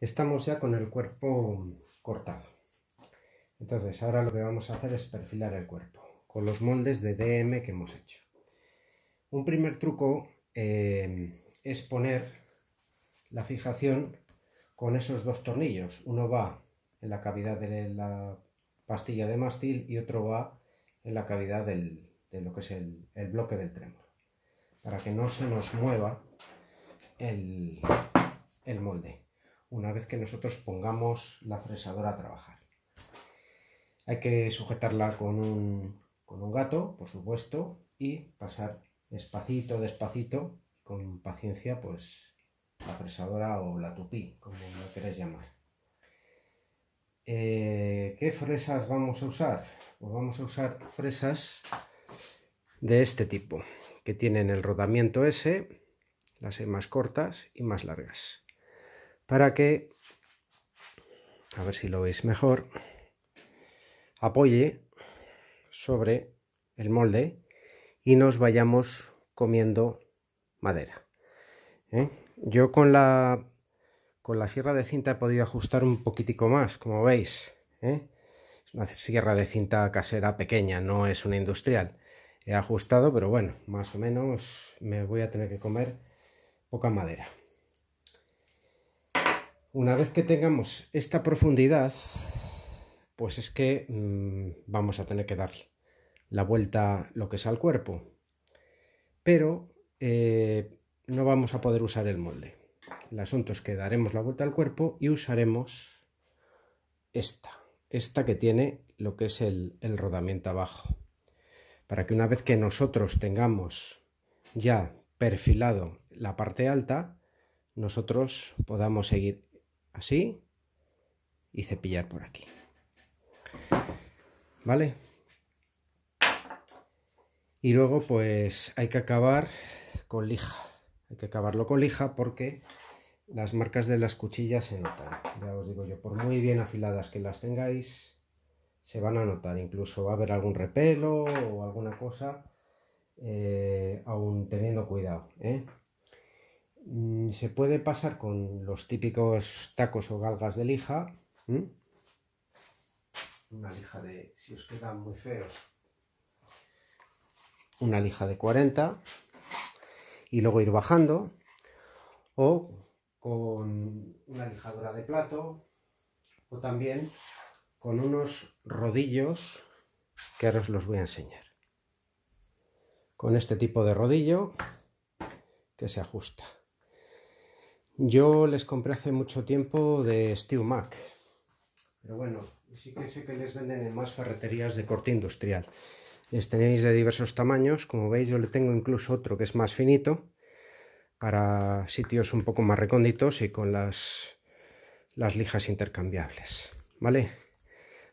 Estamos ya con el cuerpo cortado. Entonces, ahora lo que vamos a hacer es perfilar el cuerpo con los moldes de DM que hemos hecho. Un primer truco eh, es poner la fijación con esos dos tornillos. Uno va en la cavidad de la pastilla de mástil y otro va en la cavidad del, de lo que es el, bloque del trémolo, para que no se nos mueva el molde una vez que nosotros pongamos la fresadora a trabajar. Hay que sujetarla con un, gato, por supuesto, y pasar despacito, despacito, con paciencia, pues la fresadora o la tupí, como lo queráis llamar. Eh, ¿Qué fresas vamos a usar? Pues vamos a usar fresas de este tipo, que tienen el rodamiento S, las hay e más cortas y más largas para que, a ver si lo veis mejor, apoye sobre el molde y nos vayamos comiendo madera. ¿eh? Yo con la, con la sierra de cinta he podido ajustar un poquitico más, como veis. ¿eh? Es una sierra de cinta casera pequeña, no es una industrial. He ajustado, pero bueno, más o menos me voy a tener que comer poca madera. Una vez que tengamos esta profundidad, pues es que mm, vamos a tener que dar la vuelta lo que es al cuerpo. Pero eh, no vamos a poder usar el molde. El asunto es que daremos la vuelta al cuerpo y usaremos esta. Esta que tiene lo que es el rodamiento abajo. Para que una vez que nosotros tengamos ya perfilado la parte alta, nosotros podamos seguir así y cepillar por aquí. ¿Vale? Y luego pues hay que acabar con lija. Hay que acabarlo con lija porque las marcas de las cuchillas se notan. Ya os digo yo, por muy bien afiladas que las tengáis, se van a notar. Incluso va a haber algún repelo o alguna cosa, eh, aún teniendo cuidado. ¿eh? Mm, se puede pasar con los típicos tacos o galgas de lija. Una lija de, si os quedan muy feos, una lija de 40 y luego ir bajando. O con una lijadora de plato o también con unos rodillos que ahora os los voy a enseñar. Con este tipo de rodillo que se ajusta. Yo les compré hace mucho tiempo de Steel Mac, pero bueno, sí que sé que les venden en más ferreterías de corte industrial. Les tenéis de diversos tamaños, como veis yo le tengo incluso otro que es más finito, para sitios un poco más recónditos y con las, las lijas intercambiables, ¿vale?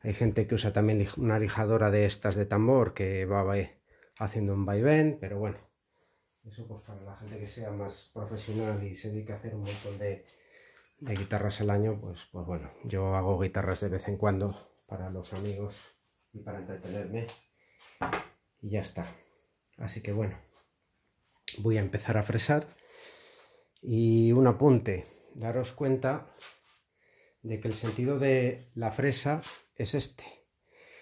Hay gente que usa también una lijadora de estas de tambor que va, va eh, haciendo un vaivén, pero bueno, eso pues para la gente que sea más profesional y se dedique a hacer un montón de, de guitarras al año, pues, pues bueno, yo hago guitarras de vez en cuando para los amigos y para entretenerme. Y ya está. Así que bueno, voy a empezar a fresar. Y un apunte, daros cuenta de que el sentido de la fresa es este.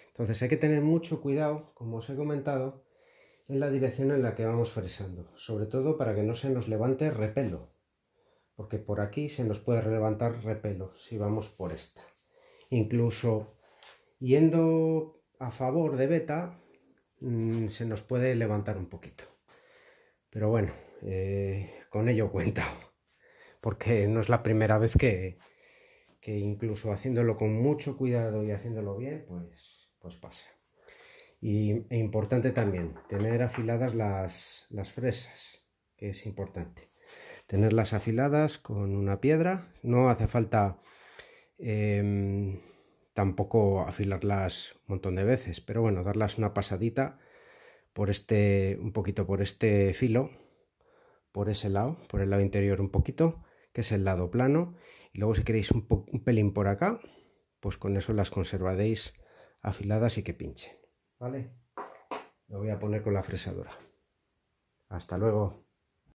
Entonces hay que tener mucho cuidado, como os he comentado, en la dirección en la que vamos fresando, sobre todo para que no se nos levante repelo, porque por aquí se nos puede levantar repelo si vamos por esta. Incluso yendo a favor de beta, mm, se nos puede levantar un poquito. Pero bueno, eh, con ello cuenta, porque no es la primera vez que, que incluso haciéndolo con mucho cuidado y haciéndolo bien, pues, pues pasa. Y, e importante también, tener afiladas las, fresas, que es importante. Tenerlas afiladas con una piedra, no hace falta em, tampoco afilarlas un montón de veces, pero bueno, darlas una pasadita por este, un poquito por este filo, por ese lado, por el lado interior un poquito, que es el lado plano, y luego si queréis un, pelín por acá, pues con eso las conservaréis afiladas y que pinche. ¿Vale? Lo voy a poner con la fresadora. Hasta luego.